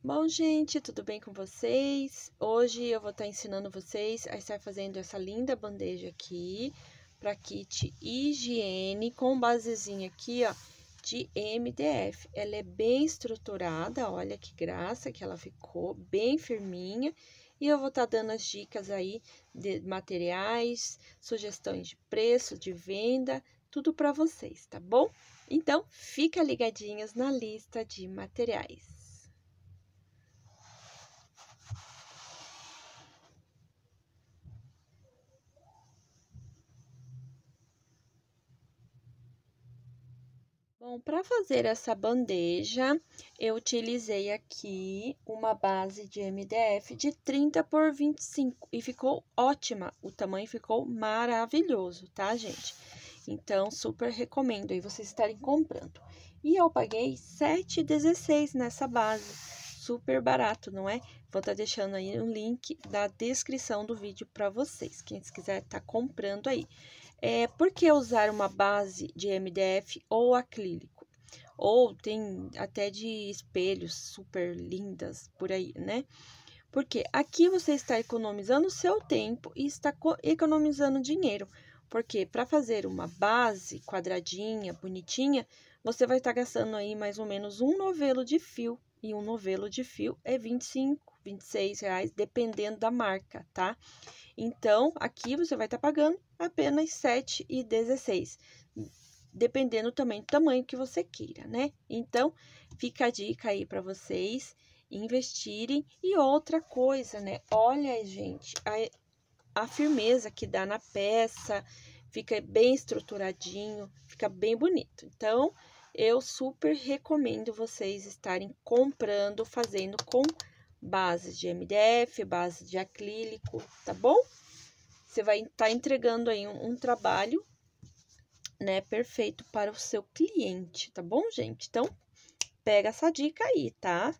Bom, gente, tudo bem com vocês? Hoje eu vou estar tá ensinando vocês a estar fazendo essa linda bandeja aqui para kit higiene com basezinha aqui, ó, de MDF. Ela é bem estruturada, olha que graça que ela ficou, bem firminha. E eu vou estar tá dando as dicas aí de materiais, sugestões de preço, de venda, tudo para vocês, tá bom? Então, fica ligadinhas na lista de materiais. Bom, para fazer essa bandeja, eu utilizei aqui uma base de MDF de 30 por 25 e ficou ótima. O tamanho ficou maravilhoso, tá, gente? Então, super recomendo aí vocês estarem comprando. E eu paguei 7,16 nessa base, super barato, não é? Vou estar tá deixando aí um link da descrição do vídeo para vocês, quem quiser estar tá comprando aí. É, por que usar uma base de MDF ou acrílico? Ou tem até de espelhos super lindas por aí, né? Porque aqui você está economizando seu tempo e está economizando dinheiro. Porque para fazer uma base quadradinha, bonitinha, você vai estar tá gastando aí mais ou menos um novelo de fio. E um novelo de fio é 25, 26 reais, dependendo da marca, tá? Então, aqui você vai estar tá pagando apenas R$ 7,16, dependendo também do tamanho que você queira, né? Então, fica a dica aí para vocês investirem. E outra coisa, né? Olha, gente, a, a firmeza que dá na peça, fica bem estruturadinho, fica bem bonito. Então, eu super recomendo vocês estarem comprando, fazendo com base de MDF, base de acrílico, tá bom? Você vai estar tá entregando aí um, um trabalho, né, perfeito para o seu cliente, tá bom, gente? Então, pega essa dica aí, tá?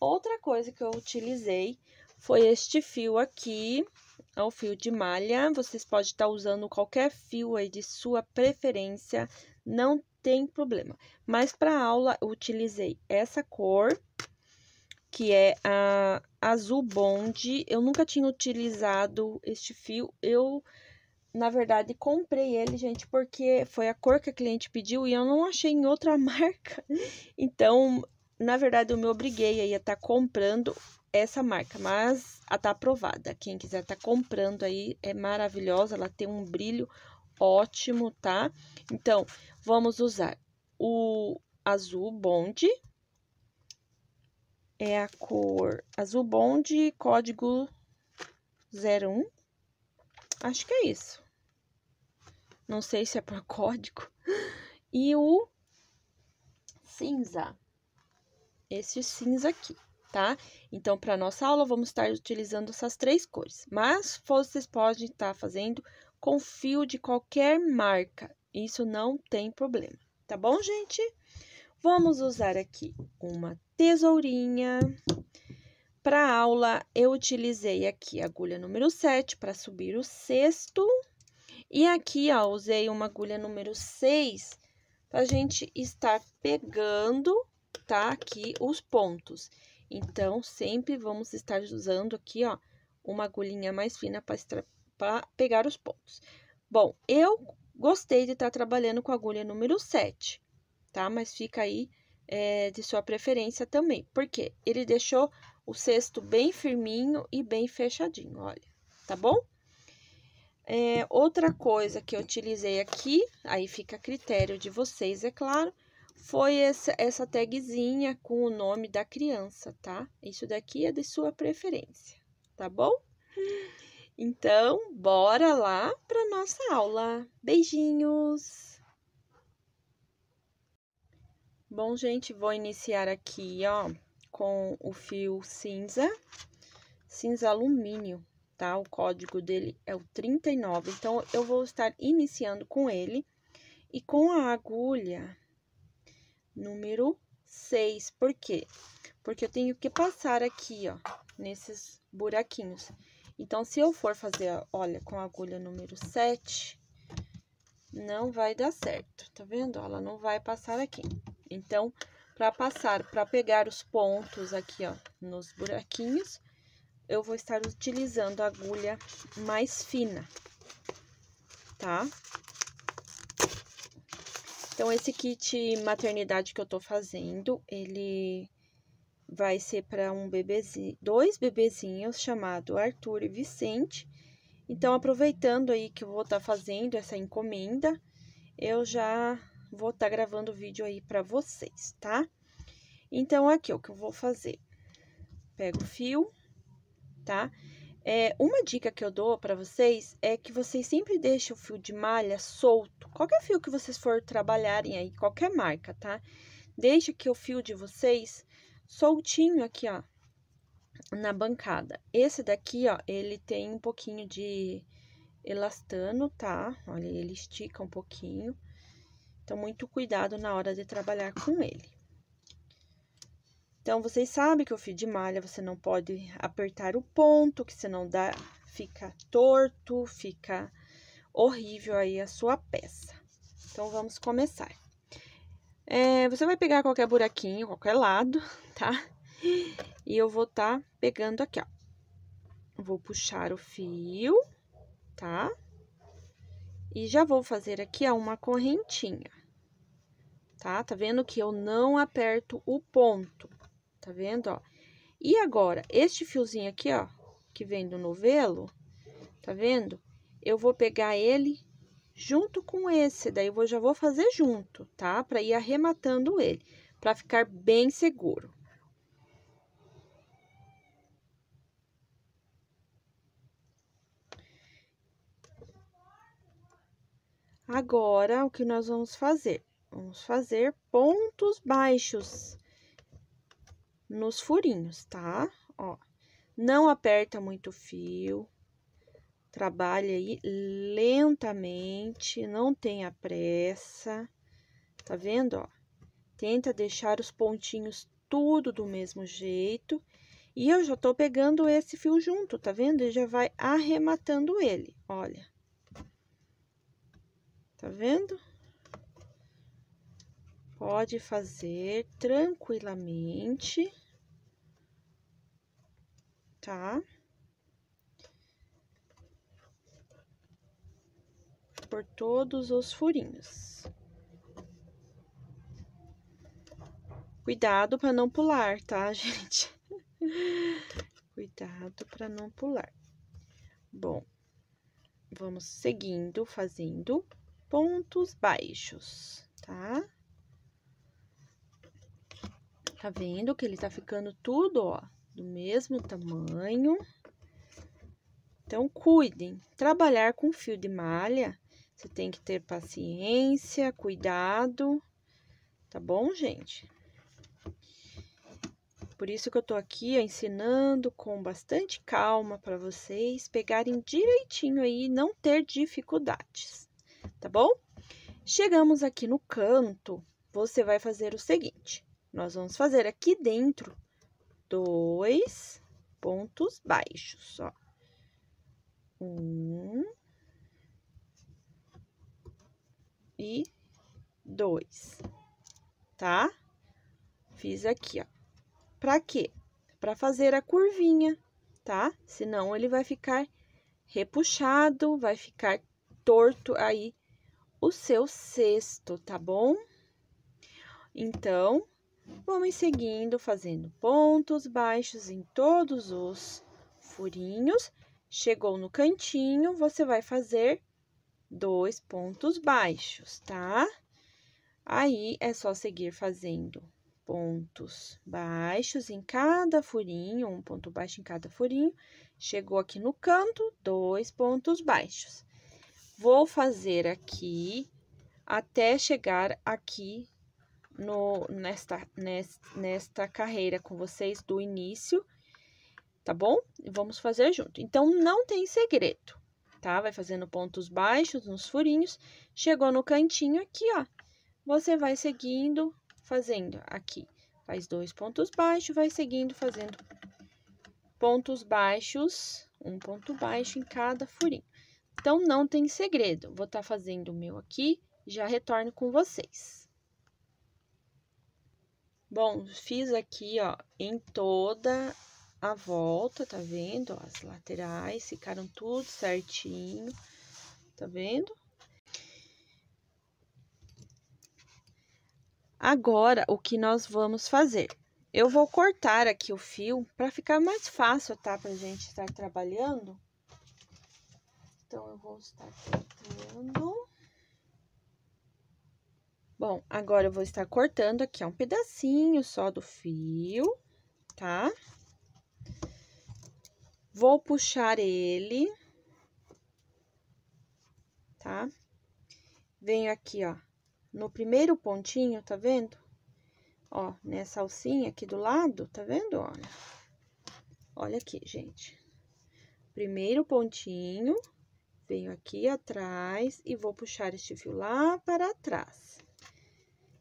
Outra coisa que eu utilizei foi este fio aqui, é o fio de malha. Vocês podem estar tá usando qualquer fio aí de sua preferência, não tem problema. Mas para aula eu utilizei essa cor, que é a Azul Bond. Eu nunca tinha utilizado este fio. Eu, na verdade, comprei ele, gente, porque foi a cor que a cliente pediu e eu não achei em outra marca. Então, na verdade, eu me obriguei a estar tá comprando essa marca, mas a tá aprovada. Quem quiser tá comprando aí, é maravilhosa, ela tem um brilho ótimo, tá? Então, vamos usar o azul bonde, é a cor azul bonde, código 01. Acho que é isso. Não sei se é por código. E o cinza. Esse cinza aqui, tá? Então, para nossa aula, vamos estar utilizando essas três cores. Mas vocês podem estar tá fazendo com fio de qualquer marca. Isso não tem problema. Tá bom, gente? Vamos usar aqui uma tesourinha. Para aula, eu utilizei aqui a agulha número 7 para subir o sexto. E aqui, ó, usei uma agulha número 6 para a gente estar pegando, tá? Aqui os pontos. Então, sempre vamos estar usando aqui, ó, uma agulhinha mais fina para pegar os pontos. Bom, eu gostei de estar tá trabalhando com a agulha número 7 tá? Mas fica aí é, de sua preferência também. Porque ele deixou o cesto bem firminho e bem fechadinho, olha, tá bom? É, outra coisa que eu utilizei aqui, aí fica a critério de vocês, é claro, foi essa, essa tagzinha com o nome da criança, tá? Isso daqui é de sua preferência, tá bom? Então, bora lá para nossa aula. Beijinhos! Bom, gente, vou iniciar aqui, ó, com o fio cinza, cinza alumínio, tá? O código dele é o 39, então, eu vou estar iniciando com ele e com a agulha número 6, por quê? Porque eu tenho que passar aqui, ó, nesses buraquinhos. Então, se eu for fazer, olha, com a agulha número 7, não vai dar certo, tá vendo? Ela não vai passar aqui. Então, para passar, para pegar os pontos aqui, ó, nos buraquinhos, eu vou estar utilizando a agulha mais fina, tá? Então, esse kit maternidade que eu tô fazendo, ele vai ser para um bebezinho, dois bebezinhos chamado Arthur e Vicente. Então, aproveitando aí que eu vou estar tá fazendo essa encomenda, eu já vou estar tá gravando o vídeo aí para vocês, tá? Então, aqui, o que eu vou fazer? Pego o fio, tá? É, uma dica que eu dou para vocês é que vocês sempre deixem o fio de malha solto. Qualquer fio que vocês for trabalharem aí, qualquer marca, tá? Deixa aqui o fio de vocês soltinho aqui, ó, na bancada. Esse daqui, ó, ele tem um pouquinho de elastano, tá? Olha, ele estica um pouquinho. Então, muito cuidado na hora de trabalhar com ele. Então, vocês sabem que o fio de malha você não pode apertar o ponto, que senão dá, fica torto, fica horrível aí a sua peça. Então, vamos começar. É, você vai pegar qualquer buraquinho, qualquer lado, tá? E eu vou tá pegando aqui, ó. Vou puxar o fio, tá? E já vou fazer aqui, ó, uma correntinha tá? Tá vendo que eu não aperto o ponto, tá vendo, ó? E agora, este fiozinho aqui, ó, que vem do novelo, tá vendo? Eu vou pegar ele junto com esse, daí eu já vou fazer junto, tá? Pra ir arrematando ele, pra ficar bem seguro. Agora, o que nós vamos fazer? Vamos fazer pontos baixos nos furinhos, tá? Ó, não aperta muito o fio, trabalha aí lentamente, não tenha pressa, tá vendo, ó? Tenta deixar os pontinhos tudo do mesmo jeito. E eu já tô pegando esse fio junto, tá vendo? E já vai arrematando ele, olha. Tá vendo? pode fazer tranquilamente, tá? Por todos os furinhos. Cuidado para não pular, tá, gente? Cuidado para não pular. Bom, vamos seguindo, fazendo pontos baixos, tá? Tá vendo que ele tá ficando tudo, ó, do mesmo tamanho. Então, cuidem. Trabalhar com fio de malha, você tem que ter paciência, cuidado, tá bom, gente? Por isso que eu tô aqui ó, ensinando com bastante calma para vocês pegarem direitinho aí e não ter dificuldades, tá bom? Chegamos aqui no canto, você vai fazer o seguinte. Nós vamos fazer aqui dentro dois pontos baixos, ó. Um. E dois, tá? Fiz aqui, ó. Pra quê? Pra fazer a curvinha, tá? Senão, ele vai ficar repuxado, vai ficar torto aí o seu cesto, tá bom? Então, Vamos seguindo, fazendo pontos baixos em todos os furinhos. Chegou no cantinho, você vai fazer dois pontos baixos, tá? Aí, é só seguir fazendo pontos baixos em cada furinho, um ponto baixo em cada furinho. Chegou aqui no canto, dois pontos baixos. Vou fazer aqui até chegar aqui no, nesta, nesta carreira com vocês do início, tá bom? vamos fazer junto. Então, não tem segredo, tá? Vai fazendo pontos baixos nos furinhos. Chegou no cantinho aqui, ó. Você vai seguindo, fazendo aqui. Faz dois pontos baixos, vai seguindo fazendo pontos baixos, um ponto baixo em cada furinho. Então, não tem segredo. Vou estar tá fazendo o meu aqui, já retorno com vocês. Bom, fiz aqui, ó, em toda a volta, tá vendo? as laterais ficaram tudo certinho, tá vendo? Agora, o que nós vamos fazer? Eu vou cortar aqui o fio para ficar mais fácil, tá? Pra gente estar trabalhando. Então, eu vou estar cortando... Bom, agora eu vou estar cortando aqui, ó, um pedacinho só do fio, tá? Vou puxar ele, tá? Venho aqui, ó, no primeiro pontinho, tá vendo? Ó, nessa alcinha aqui do lado, tá vendo? Olha, olha aqui, gente. Primeiro pontinho, venho aqui atrás e vou puxar este fio lá para trás.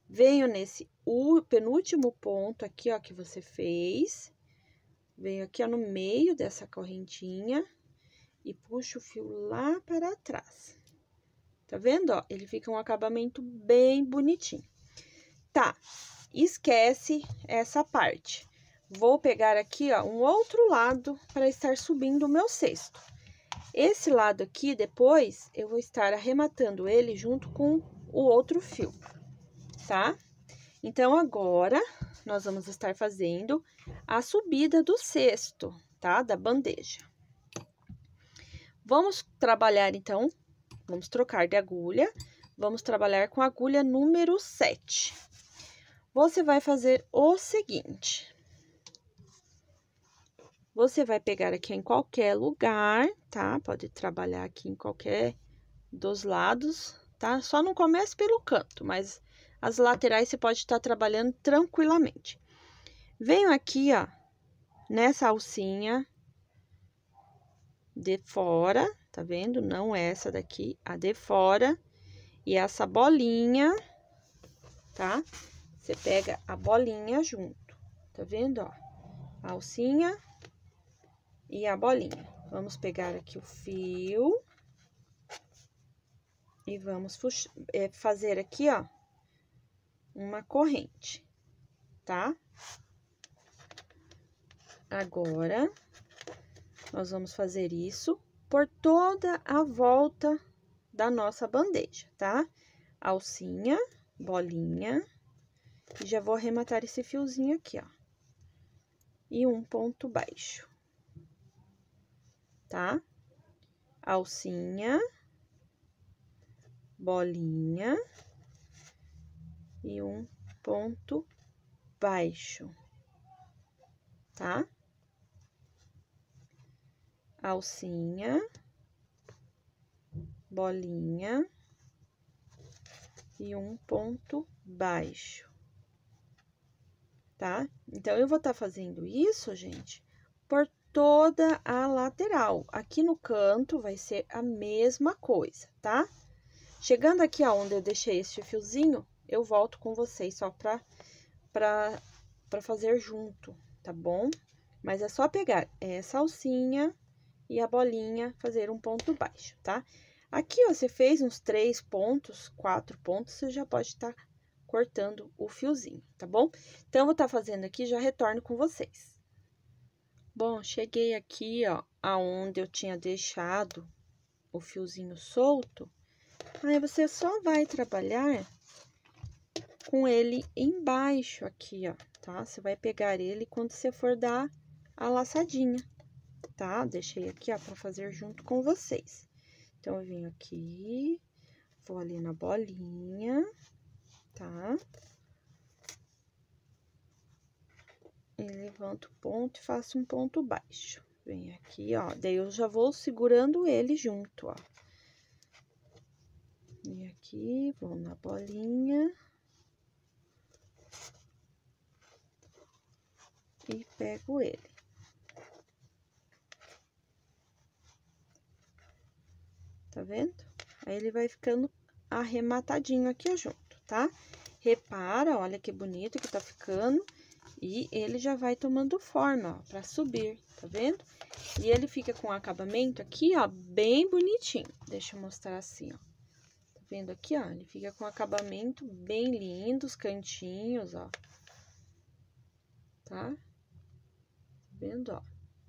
Venho nesse penúltimo ponto aqui, ó, que você fez. Venho aqui, ó, no meio dessa correntinha e puxo o fio lá para trás. Tá vendo, ó? Ele fica um acabamento bem bonitinho. Tá, esquece essa parte. Vou pegar aqui, ó, um outro lado para estar subindo o meu cesto. Esse lado aqui, depois, eu vou estar arrematando ele junto com o outro fio tá? Então, agora, nós vamos estar fazendo a subida do cesto, tá? Da bandeja. Vamos trabalhar, então, vamos trocar de agulha. Vamos trabalhar com a agulha número 7. Você vai fazer o seguinte. Você vai pegar aqui em qualquer lugar, tá? Pode trabalhar aqui em qualquer dos lados, tá? Só não comece pelo canto, mas as laterais você pode estar trabalhando tranquilamente. Venho aqui, ó, nessa alcinha de fora, tá vendo? Não essa daqui, a de fora. E essa bolinha, tá? Você pega a bolinha junto, tá vendo, ó? A alcinha e a bolinha. Vamos pegar aqui o fio. E vamos eh, fazer aqui, ó, uma corrente, tá? Agora, nós vamos fazer isso por toda a volta da nossa bandeja, tá? Alcinha, bolinha, e já vou arrematar esse fiozinho aqui, ó. E um ponto baixo, tá? Alcinha, bolinha, bolinha e um ponto baixo, tá? Alcinha, bolinha e um ponto baixo, tá? Então, eu vou estar tá fazendo isso, gente, por toda a lateral. Aqui no canto vai ser a mesma coisa, tá? Chegando aqui aonde eu deixei este fiozinho, eu volto com vocês só pra, pra, pra fazer junto, tá bom? Mas é só pegar essa é, salsinha e a bolinha, fazer um ponto baixo, tá? Aqui, ó, você fez uns três pontos, quatro pontos, você já pode estar tá cortando o fiozinho, tá bom? Então, eu vou estar tá fazendo aqui, já retorno com vocês. Bom, cheguei aqui, ó, aonde eu tinha deixado o fiozinho solto. Aí, você só vai trabalhar com ele embaixo aqui, ó, tá? Você vai pegar ele quando você for dar a laçadinha, tá? Deixei aqui, ó, pra fazer junto com vocês. Então, eu venho aqui, vou ali na bolinha, tá? E levanto o ponto e faço um ponto baixo. Venho aqui, ó, daí eu já vou segurando ele junto, ó. e aqui, vou na bolinha... e pego ele. Tá vendo? Aí, ele vai ficando arrematadinho aqui junto, tá? Repara, olha que bonito que tá ficando. E ele já vai tomando forma, ó, pra subir, tá vendo? E ele fica com o acabamento aqui, ó, bem bonitinho. Deixa eu mostrar assim, ó. Tá vendo aqui, ó? Ele fica com acabamento bem lindo, os cantinhos, ó. Tá? vendo, ó?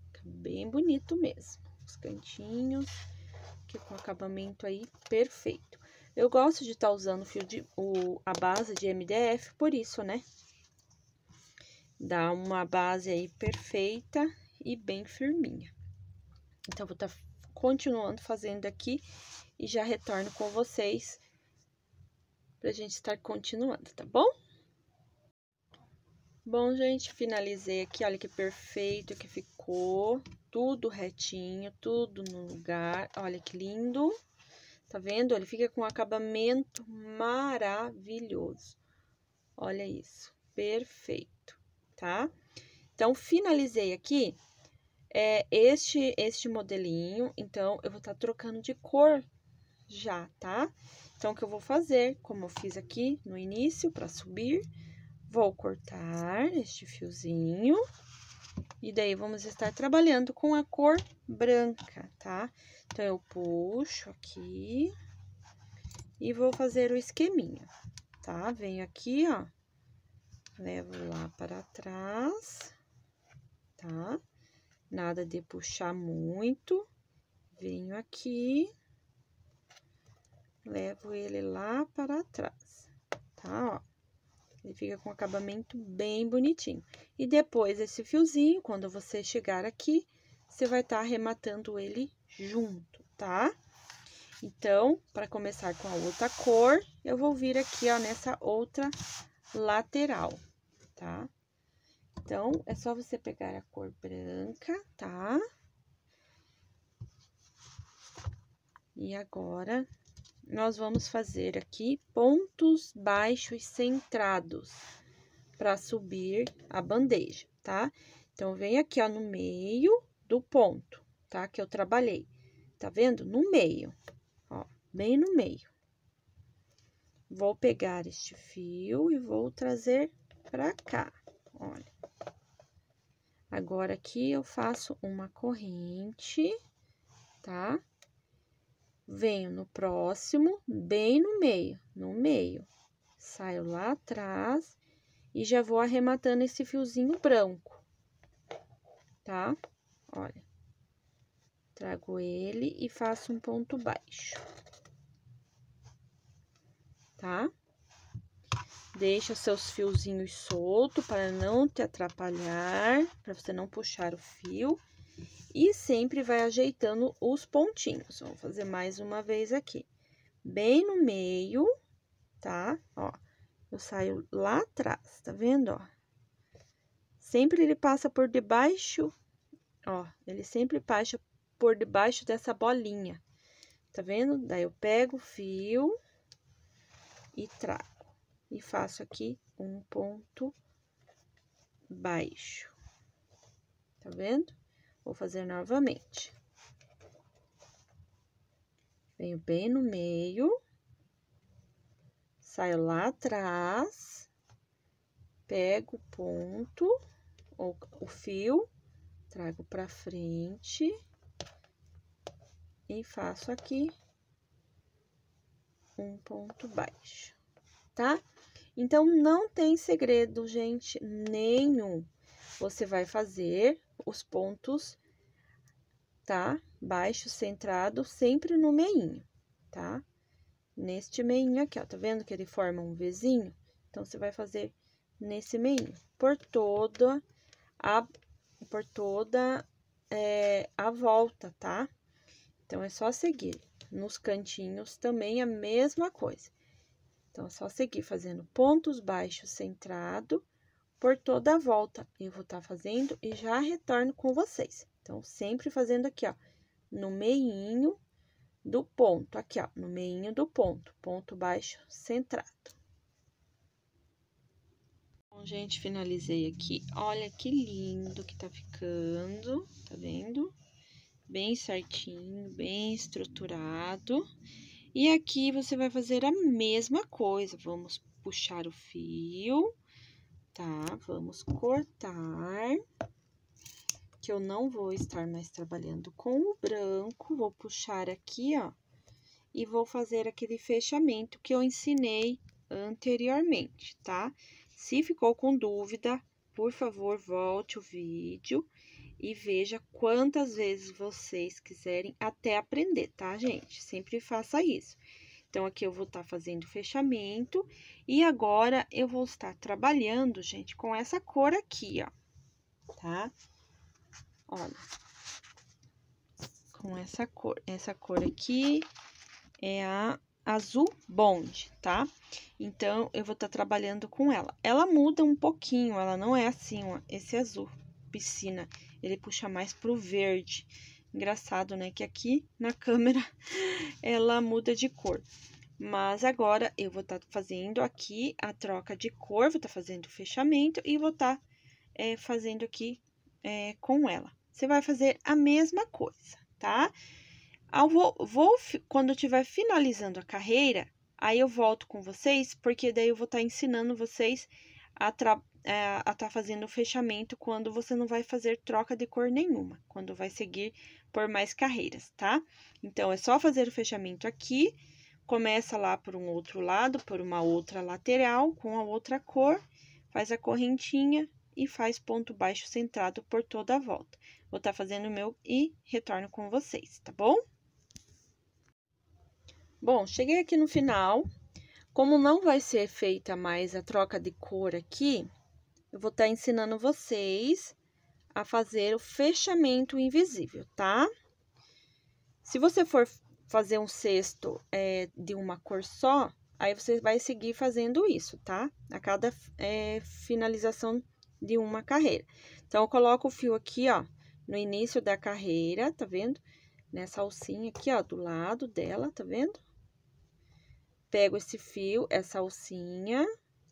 Fica bem bonito mesmo. Os cantinhos, que com acabamento aí perfeito. Eu gosto de estar tá usando fio de, o, a base de MDF, por isso, né? Dá uma base aí perfeita e bem firminha. Então, vou estar tá continuando fazendo aqui e já retorno com vocês pra gente estar tá continuando, tá bom? Bom, gente, finalizei aqui. Olha que perfeito que ficou. Tudo retinho, tudo no lugar. Olha que lindo. Tá vendo? Ele fica com um acabamento maravilhoso. Olha isso. Perfeito, tá? Então, finalizei aqui é, este, este modelinho. Então, eu vou estar tá trocando de cor já, tá? Então, o que eu vou fazer, como eu fiz aqui no início, para subir... Vou cortar este fiozinho. E daí, vamos estar trabalhando com a cor branca, tá? Então, eu puxo aqui e vou fazer o esqueminha, tá? Venho aqui, ó, levo lá para trás, tá? Nada de puxar muito. Venho aqui, levo ele lá para trás, tá? Ó, ele fica com um acabamento bem bonitinho. E depois, esse fiozinho, quando você chegar aqui, você vai estar tá arrematando ele junto, tá? Então, para começar com a outra cor, eu vou vir aqui, ó, nessa outra lateral, tá? Então, é só você pegar a cor branca, tá? E agora, nós vamos fazer aqui pontos baixos centrados para subir a bandeja, tá? Então, vem aqui, ó, no meio do ponto, tá? Que eu trabalhei. Tá vendo? No meio, ó, bem no meio. Vou pegar este fio e vou trazer pra cá, olha. Agora, aqui eu faço uma corrente, tá? venho no próximo, bem no meio, no meio. Saio lá atrás e já vou arrematando esse fiozinho branco, tá? Olha, trago ele e faço um ponto baixo, tá? Deixa seus fiozinhos soltos para não te atrapalhar, para você não puxar o fio. E sempre vai ajeitando os pontinhos. Vamos fazer mais uma vez aqui. Bem no meio, tá? Ó, eu saio lá atrás, tá vendo, ó? Sempre ele passa por debaixo, ó, ele sempre passa por debaixo dessa bolinha, tá vendo? Daí eu pego o fio e trago, e faço aqui um ponto baixo, tá vendo? Vou fazer novamente. Venho bem no meio. Saio lá atrás. Pego o ponto, ou o fio, trago pra frente. E faço aqui um ponto baixo, tá? Então, não tem segredo, gente, nenhum. Você vai fazer os pontos, tá? Baixo, centrado, sempre no meinho, tá? Neste meinho aqui, ó, tá vendo que ele forma um Vzinho? Então, você vai fazer nesse meinho, por toda a, por toda é, a volta, tá? Então, é só seguir. Nos cantinhos também a mesma coisa. Então, é só seguir fazendo pontos baixos centrado, por toda a volta. Eu vou estar tá fazendo e já retorno com vocês. Então, sempre fazendo aqui, ó, no meinho do ponto, aqui, ó, no meinho do ponto, ponto baixo centrado. Bom, gente, finalizei aqui. Olha que lindo que tá ficando, tá vendo? Bem certinho, bem estruturado. E aqui, você vai fazer a mesma coisa. Vamos puxar o fio tá? Vamos cortar, que eu não vou estar mais trabalhando com o branco. Vou puxar aqui, ó, e vou fazer aquele fechamento que eu ensinei anteriormente, tá? Se ficou com dúvida, por favor, volte o vídeo e veja quantas vezes vocês quiserem até aprender, tá, gente? Sempre faça isso. Então, aqui eu vou estar tá fazendo fechamento. E agora, eu vou estar trabalhando, gente, com essa cor aqui, ó. Tá? Olha. Com essa cor. Essa cor aqui é a azul bond, tá? Então, eu vou estar tá trabalhando com ela. Ela muda um pouquinho, ela não é assim, ó. Esse azul piscina, ele puxa mais pro verde. Verde Engraçado, né? Que aqui na câmera ela muda de cor. Mas agora eu vou estar tá fazendo aqui a troca de cor, vou estar tá fazendo o fechamento e vou estar tá, é, fazendo aqui é, com ela. Você vai fazer a mesma coisa, tá? Eu vou, vou quando eu estiver finalizando a carreira, aí eu volto com vocês, porque daí eu vou estar tá ensinando vocês a, é, a tá fazendo o fechamento quando você não vai fazer troca de cor nenhuma, quando vai seguir por mais carreiras, tá? Então, é só fazer o fechamento aqui, começa lá por um outro lado, por uma outra lateral, com a outra cor, faz a correntinha e faz ponto baixo centrado por toda a volta. Vou estar tá fazendo o meu e retorno com vocês, tá bom? Bom, cheguei aqui no final. Como não vai ser feita mais a troca de cor aqui, eu vou estar tá ensinando vocês a fazer o fechamento invisível, tá? Se você for fazer um cesto é, de uma cor só, aí você vai seguir fazendo isso, tá? A cada é, finalização de uma carreira. Então, eu coloco o fio aqui, ó, no início da carreira, tá vendo? Nessa alcinha aqui, ó, do lado dela, tá vendo? Pego esse fio, essa alcinha,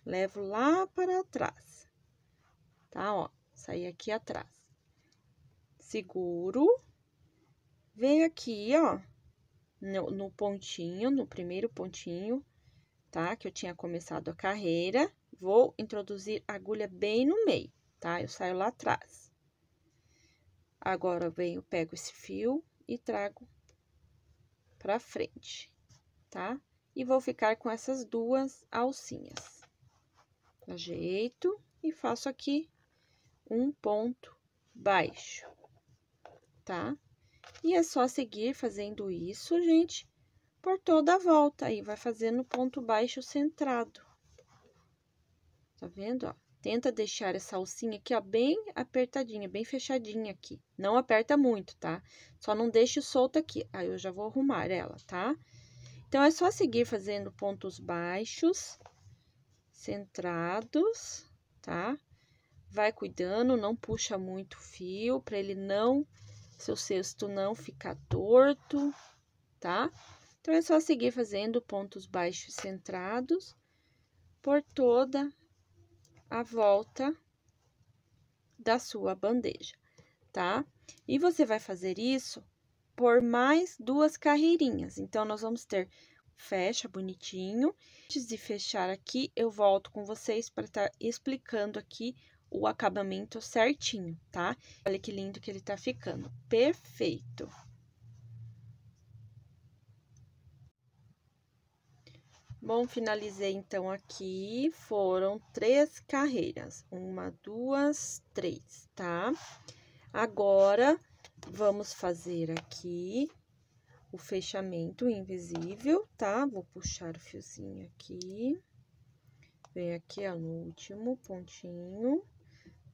levo lá para trás tá? Ó, sair aqui atrás. Seguro. Vem aqui, ó, no, no pontinho, no primeiro pontinho, tá? Que eu tinha começado a carreira. Vou introduzir a agulha bem no meio, tá? Eu saio lá atrás. Agora, eu venho, pego esse fio e trago pra frente, tá? E vou ficar com essas duas alcinhas. Ajeito e faço aqui um ponto baixo, tá? E é só seguir fazendo isso, gente, por toda a volta. Aí, vai fazendo ponto baixo centrado. Tá vendo, ó? Tenta deixar essa alcinha aqui, ó, bem apertadinha, bem fechadinha aqui. Não aperta muito, tá? Só não deixe solta aqui. Aí, eu já vou arrumar ela, tá? Então, é só seguir fazendo pontos baixos, centrados, tá? vai cuidando, não puxa muito fio para ele não seu cesto não ficar torto, tá? Então é só seguir fazendo pontos baixos centrados por toda a volta da sua bandeja, tá? E você vai fazer isso por mais duas carreirinhas. Então nós vamos ter fecha bonitinho. Antes de fechar aqui, eu volto com vocês para estar tá explicando aqui o acabamento certinho, tá? Olha que lindo que ele tá ficando. Perfeito. Bom, finalizei então aqui, foram três carreiras, uma, duas, três, tá? Agora, vamos fazer aqui o fechamento invisível, tá? Vou puxar o fiozinho aqui, vem aqui, ó, no último pontinho.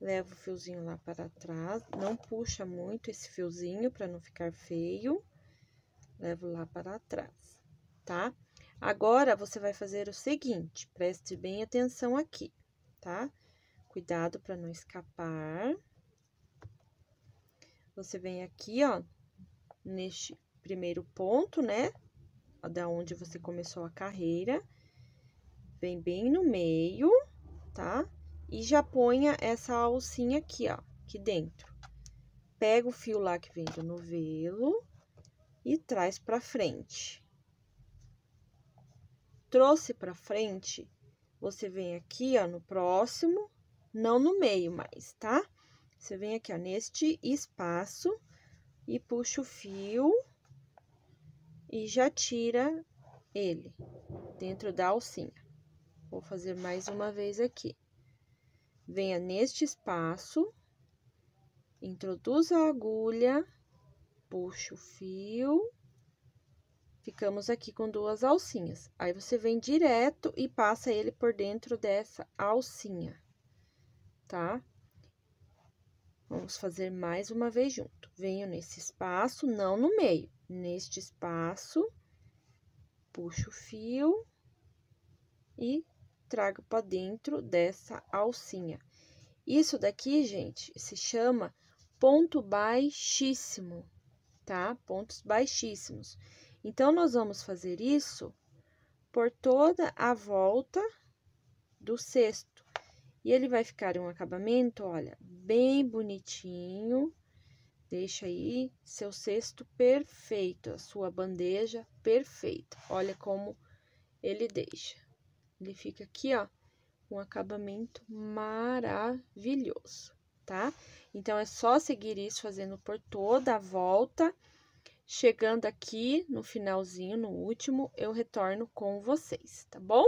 Levo o fiozinho lá para trás, não puxa muito esse fiozinho para não ficar feio. Levo lá para trás, tá? Agora, você vai fazer o seguinte, preste bem atenção aqui, tá? Cuidado para não escapar. Você vem aqui, ó, neste primeiro ponto, né? Da onde você começou a carreira. Vem bem no meio, tá? E já ponha essa alcinha aqui, ó, aqui dentro. Pega o fio lá que vem do novelo e traz pra frente. Trouxe pra frente, você vem aqui, ó, no próximo, não no meio mais, tá? Você vem aqui, ó, neste espaço e puxa o fio e já tira ele dentro da alcinha. Vou fazer mais uma vez aqui venha neste espaço, introduza a agulha, puxa o fio, ficamos aqui com duas alcinhas. Aí, você vem direto e passa ele por dentro dessa alcinha, tá? Vamos fazer mais uma vez junto. Venho nesse espaço, não no meio, neste espaço, puxo o fio e trago para dentro dessa alcinha. Isso daqui, gente, se chama ponto baixíssimo, tá? Pontos baixíssimos. Então, nós vamos fazer isso por toda a volta do cesto. E ele vai ficar um acabamento, olha, bem bonitinho. Deixa aí seu cesto perfeito, a sua bandeja perfeita. Olha como ele deixa. Ele fica aqui, ó, um acabamento maravilhoso, tá? Então, é só seguir isso fazendo por toda a volta. Chegando aqui no finalzinho, no último, eu retorno com vocês, tá bom?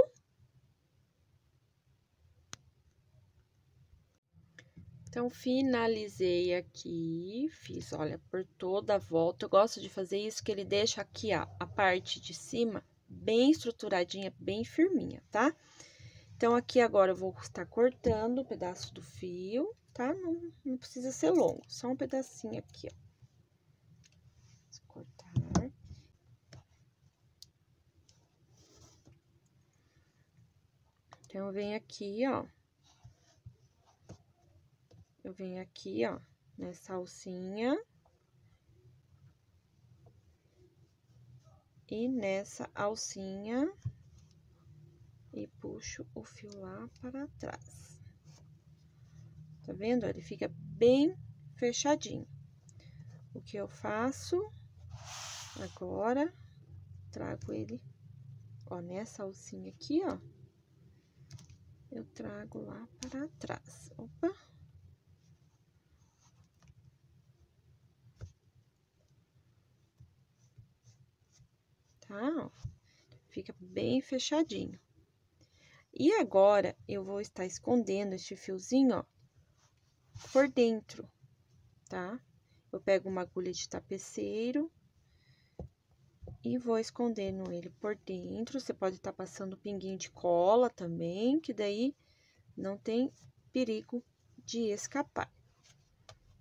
Então, finalizei aqui, fiz, olha, por toda a volta. Eu gosto de fazer isso, que ele deixa aqui, ó, a parte de cima bem estruturadinha, bem firminha, tá? Então, aqui agora eu vou estar cortando um pedaço do fio, tá? Não, não, precisa ser longo, só um pedacinho aqui, ó. cortar. Então, eu venho aqui, ó. Eu venho aqui, ó, nessa alcinha. e nessa alcinha e puxo o fio lá para trás. Tá vendo? Ele fica bem fechadinho. O que eu faço agora, trago ele, ó, nessa alcinha aqui, ó, eu trago lá para trás. Opa! tá? Fica bem fechadinho. E agora, eu vou estar escondendo este fiozinho, ó, por dentro, tá? Eu pego uma agulha de tapeceiro e vou escondendo ele por dentro. Você pode estar tá passando um pinguinho de cola também, que daí não tem perigo de escapar.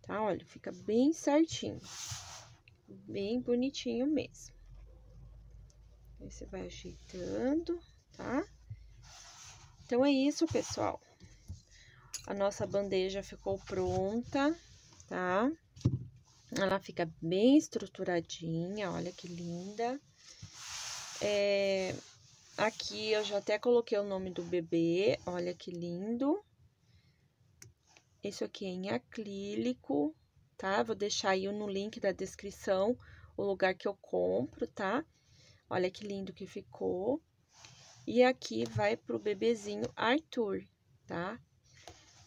Tá? Olha, fica bem certinho, bem bonitinho mesmo. Aí você vai ajeitando, tá? Então, é isso, pessoal. A nossa bandeja ficou pronta, tá? Ela fica bem estruturadinha, olha que linda. É, aqui eu já até coloquei o nome do bebê, olha que lindo. Isso aqui é em acrílico, tá? Vou deixar aí no link da descrição o lugar que eu compro, tá? Olha que lindo que ficou. E aqui vai pro bebezinho Arthur, tá?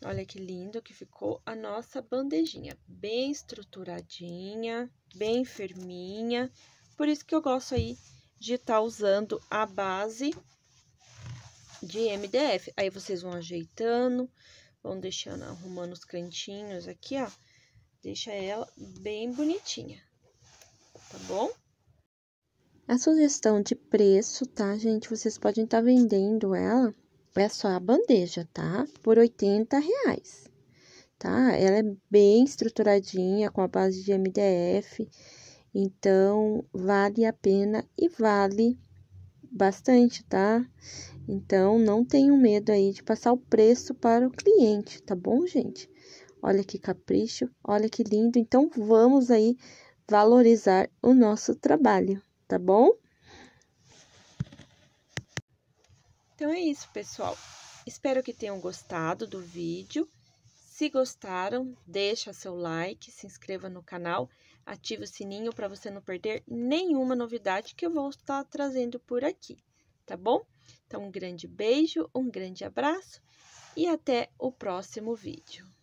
Olha que lindo que ficou a nossa bandejinha. Bem estruturadinha, bem firminha. Por isso que eu gosto aí de estar tá usando a base de MDF. Aí, vocês vão ajeitando, vão deixando, arrumando os cantinhos aqui, ó. Deixa ela bem bonitinha, tá bom? A sugestão de preço, tá, gente? Vocês podem estar tá vendendo ela, é só a bandeja, tá? Por 80 reais, tá? Ela é bem estruturadinha, com a base de MDF, então vale a pena e vale bastante, tá? Então, não tenham medo aí de passar o preço para o cliente, tá bom, gente? Olha que capricho, olha que lindo. Então, vamos aí valorizar o nosso trabalho tá bom? Então é isso, pessoal. Espero que tenham gostado do vídeo. Se gostaram, deixa seu like, se inscreva no canal, ative o sininho para você não perder nenhuma novidade que eu vou estar trazendo por aqui, tá bom? Então, um grande beijo, um grande abraço e até o próximo vídeo.